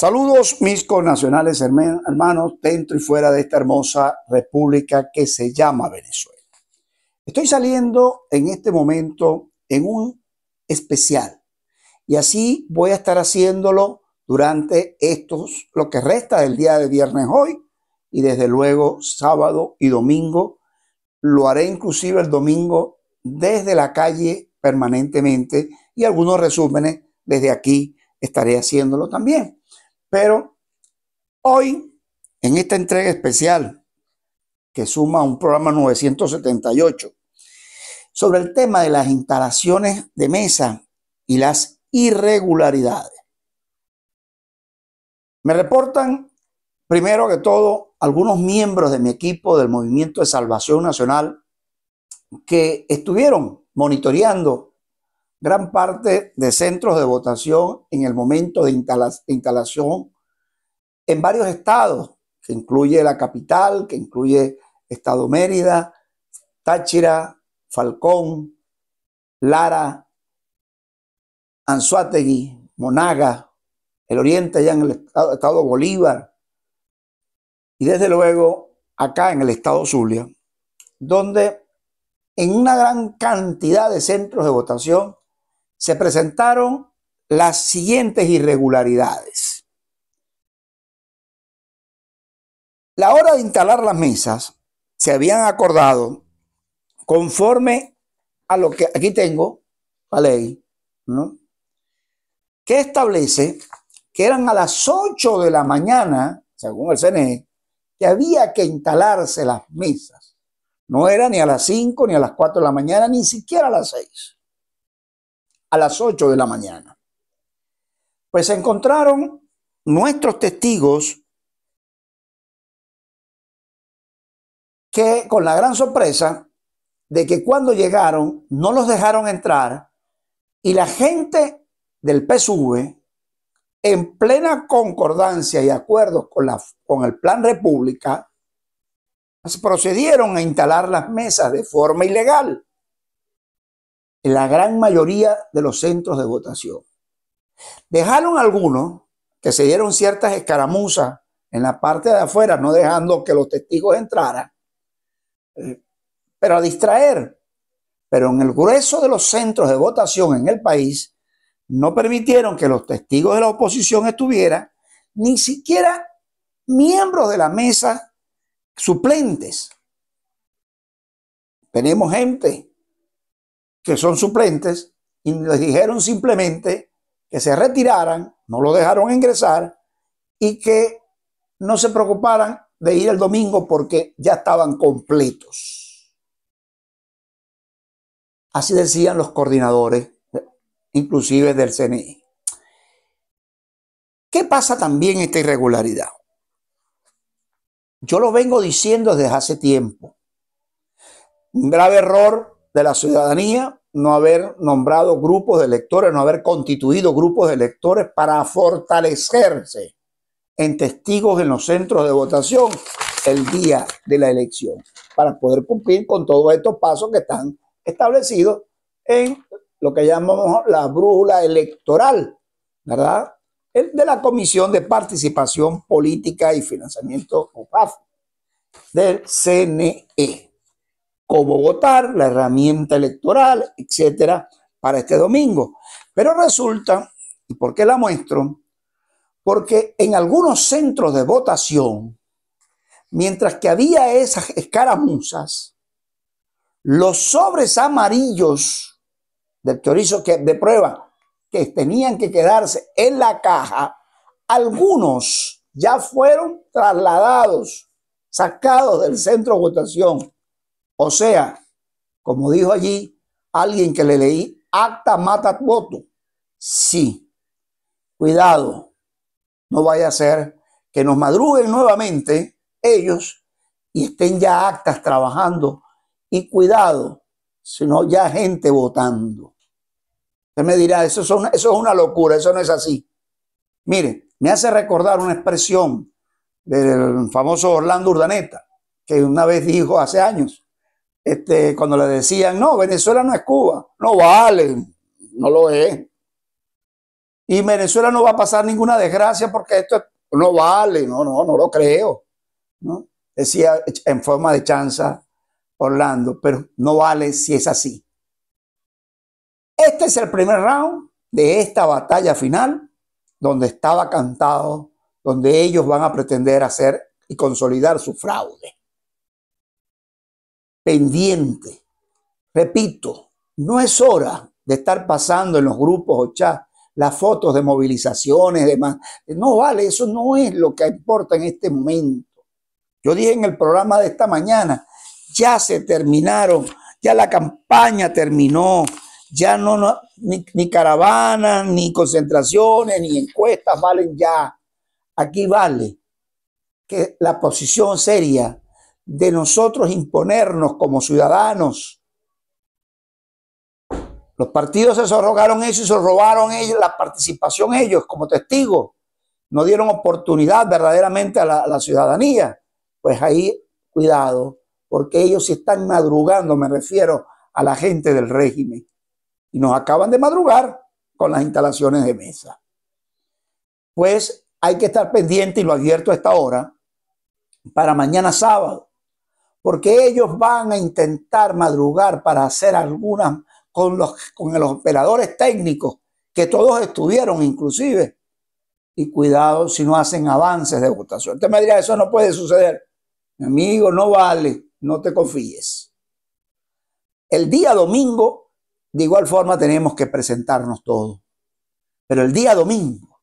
Saludos mis connacionales hermanos dentro y fuera de esta hermosa república que se llama Venezuela. Estoy saliendo en este momento en un especial y así voy a estar haciéndolo durante estos, lo que resta del día de viernes hoy y desde luego sábado y domingo. Lo haré inclusive el domingo desde la calle permanentemente y algunos resúmenes desde aquí estaré haciéndolo también. Pero hoy, en esta entrega especial, que suma un programa 978, sobre el tema de las instalaciones de mesa y las irregularidades. Me reportan, primero que todo, algunos miembros de mi equipo del Movimiento de Salvación Nacional que estuvieron monitoreando gran parte de centros de votación en el momento de instalación en varios estados, que incluye la capital, que incluye Estado Mérida, Táchira, Falcón, Lara, Anzuategui, Monaga, el Oriente allá en el estado Bolívar, y desde luego acá en el estado Zulia, donde en una gran cantidad de centros de votación se presentaron las siguientes irregularidades. La hora de instalar las mesas se habían acordado conforme a lo que aquí tengo, la ley, que establece que eran a las 8 de la mañana, según el CNE, que había que instalarse las mesas. No era ni a las 5, ni a las 4 de la mañana, ni siquiera a las 6 a las 8 de la mañana. Pues encontraron nuestros testigos que con la gran sorpresa de que cuando llegaron no los dejaron entrar y la gente del PSV, en plena concordancia y acuerdo con, la, con el Plan República, procedieron a instalar las mesas de forma ilegal en la gran mayoría de los centros de votación. Dejaron algunos que se dieron ciertas escaramuzas en la parte de afuera, no dejando que los testigos entraran, eh, pero a distraer. Pero en el grueso de los centros de votación en el país, no permitieron que los testigos de la oposición estuvieran, ni siquiera miembros de la mesa suplentes. Tenemos gente que son suplentes, y les dijeron simplemente que se retiraran, no lo dejaron ingresar y que no se preocuparan de ir el domingo porque ya estaban completos. Así decían los coordinadores, inclusive del CNI. ¿Qué pasa también esta irregularidad? Yo lo vengo diciendo desde hace tiempo. Un grave error de la ciudadanía no haber nombrado grupos de electores, no haber constituido grupos de electores para fortalecerse en testigos en los centros de votación el día de la elección, para poder cumplir con todos estos pasos que están establecidos en lo que llamamos la brújula electoral, ¿verdad? El de la Comisión de Participación Política y Financiamiento, del CNE cómo votar, la herramienta electoral, etcétera, para este domingo. Pero resulta, ¿y por qué la muestro? Porque en algunos centros de votación, mientras que había esas escaramuzas, los sobres amarillos del chorizo que, de prueba que tenían que quedarse en la caja, algunos ya fueron trasladados, sacados del centro de votación o sea, como dijo allí alguien que le leí, acta mata voto. Sí, cuidado, no vaya a ser que nos madruguen nuevamente ellos y estén ya actas trabajando. Y cuidado, sino ya gente votando. Usted me dirá, eso es, una, eso es una locura, eso no es así. Mire, me hace recordar una expresión del famoso Orlando Urdaneta, que una vez dijo hace años, este, cuando le decían, no, Venezuela no es Cuba, no vale, no lo es. Y Venezuela no va a pasar ninguna desgracia porque esto no vale, no, no, no lo creo. ¿no? Decía en forma de chanza Orlando, pero no vale si es así. Este es el primer round de esta batalla final, donde estaba cantado, donde ellos van a pretender hacer y consolidar su fraude pendiente. Repito, no es hora de estar pasando en los grupos o chat las fotos de movilizaciones, demás. No vale, eso no es lo que importa en este momento. Yo dije en el programa de esta mañana, ya se terminaron, ya la campaña terminó, ya no, ni, ni caravanas, ni concentraciones, ni encuestas valen ya. Aquí vale que la posición seria de nosotros imponernos como ciudadanos. Los partidos se sorrogaron eso y se robaron ellos, la participación ellos como testigos. No dieron oportunidad verdaderamente a la, la ciudadanía. Pues ahí, cuidado, porque ellos se están madrugando, me refiero a la gente del régimen. Y nos acaban de madrugar con las instalaciones de mesa. Pues hay que estar pendiente, y lo advierto a esta hora, para mañana sábado, porque ellos van a intentar madrugar para hacer algunas con los, con operadores técnicos, que todos estuvieron inclusive. Y cuidado si no hacen avances de votación. Usted me dirá, eso no puede suceder. amigo, no vale, no te confíes. El día domingo, de igual forma, tenemos que presentarnos todos. Pero el día domingo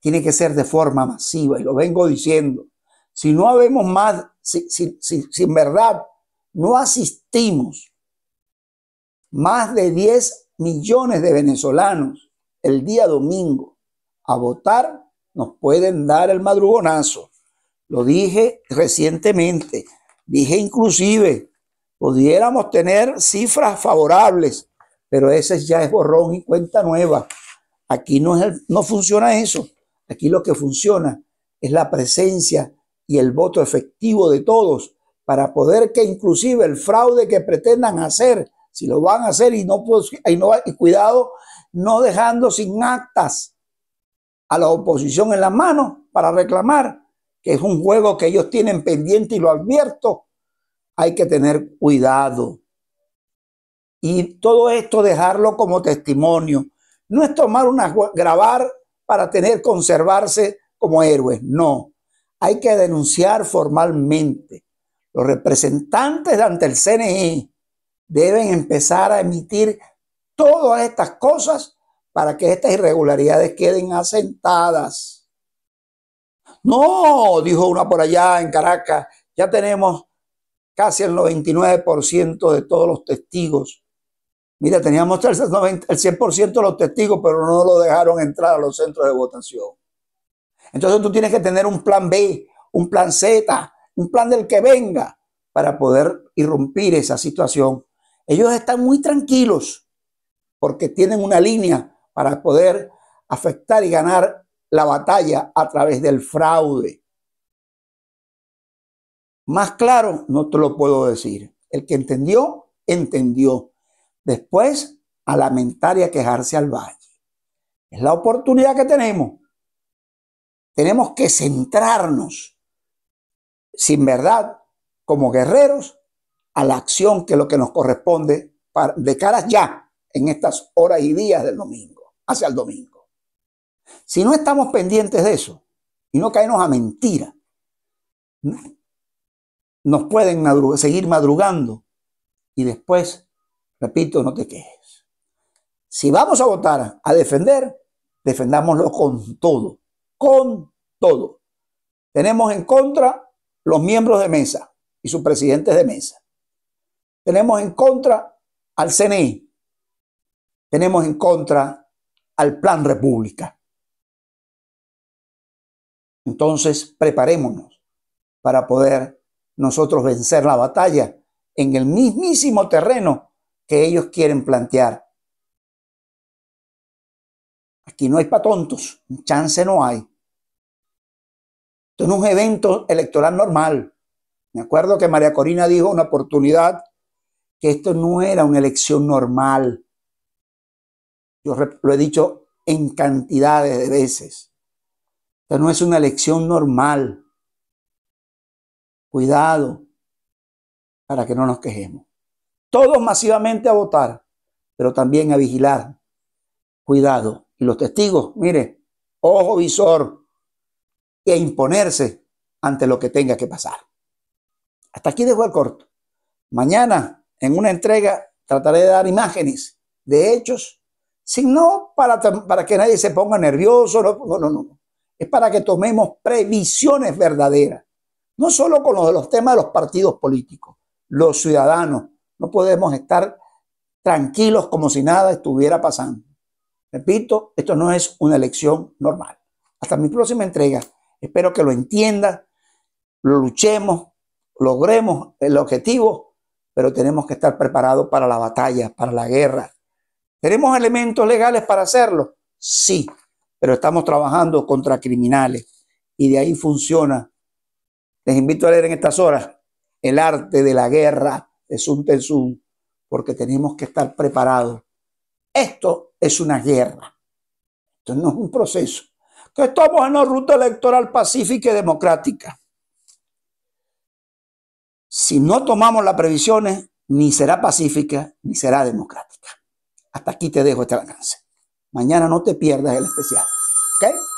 tiene que ser de forma masiva, y lo vengo diciendo si no habemos más, si, verdad no asistimos más de 10 millones de venezolanos el día domingo a votar, nos pueden dar el madrugonazo. Lo dije recientemente, dije inclusive, pudiéramos tener cifras favorables, pero ese ya es borrón y cuenta nueva. Aquí no, es no funciona eso. Aquí lo que funciona es la presencia y el voto efectivo de todos para poder que inclusive el fraude que pretendan hacer, si lo van a hacer y no, pues, no cuidado, no dejando sin actas a la oposición en las manos para reclamar, que es un juego que ellos tienen pendiente y lo advierto, hay que tener cuidado. Y todo esto dejarlo como testimonio. No es tomar una grabar para tener conservarse como héroes, no hay que denunciar formalmente. Los representantes ante el CNI e deben empezar a emitir todas estas cosas para que estas irregularidades queden asentadas. No, dijo una por allá en Caracas, ya tenemos casi el 99% de todos los testigos. Mira, teníamos el 100% de los testigos, pero no lo dejaron entrar a los centros de votación. Entonces tú tienes que tener un plan B, un plan Z, un plan del que venga para poder irrumpir esa situación. Ellos están muy tranquilos porque tienen una línea para poder afectar y ganar la batalla a través del fraude. Más claro, no te lo puedo decir. El que entendió, entendió. Después, a lamentar y a quejarse al valle. Es la oportunidad que tenemos tenemos que centrarnos, sin verdad, como guerreros, a la acción que es lo que nos corresponde de cara ya, en estas horas y días del domingo, hacia el domingo. Si no estamos pendientes de eso y no caemos a mentira, nos pueden seguir madrugando y después, repito, no te quejes. Si vamos a votar a defender, defendámoslo con todo con todo. Tenemos en contra los miembros de mesa y sus presidentes de mesa. Tenemos en contra al CNI. Tenemos en contra al Plan República. Entonces, preparémonos para poder nosotros vencer la batalla en el mismísimo terreno que ellos quieren plantear. Aquí no hay para tontos, chance no hay. Esto no es un evento electoral normal. Me acuerdo que María Corina dijo una oportunidad que esto no era una elección normal. Yo lo he dicho en cantidades de veces. Esto no es una elección normal. Cuidado para que no nos quejemos. Todos masivamente a votar, pero también a vigilar. Cuidado. Y los testigos, mire, ojo visor e imponerse ante lo que tenga que pasar. Hasta aquí dejo el corto. Mañana, en una entrega, trataré de dar imágenes de hechos, sino para, para que nadie se ponga nervioso, no, no, no. Es para que tomemos previsiones verdaderas, no solo con los temas de los partidos políticos, los ciudadanos. No podemos estar tranquilos como si nada estuviera pasando. Repito, esto no es una elección normal. Hasta mi próxima entrega. Espero que lo entienda, lo luchemos, logremos el objetivo, pero tenemos que estar preparados para la batalla, para la guerra. ¿Tenemos elementos legales para hacerlo? Sí, pero estamos trabajando contra criminales y de ahí funciona. Les invito a leer en estas horas El arte de la guerra es un Tzu, porque tenemos que estar preparados. Esto es una guerra. Esto no es un proceso que estamos en una ruta electoral pacífica y democrática. Si no tomamos las previsiones, ni será pacífica, ni será democrática. Hasta aquí te dejo este alcance. Mañana no te pierdas el especial. ¿Ok?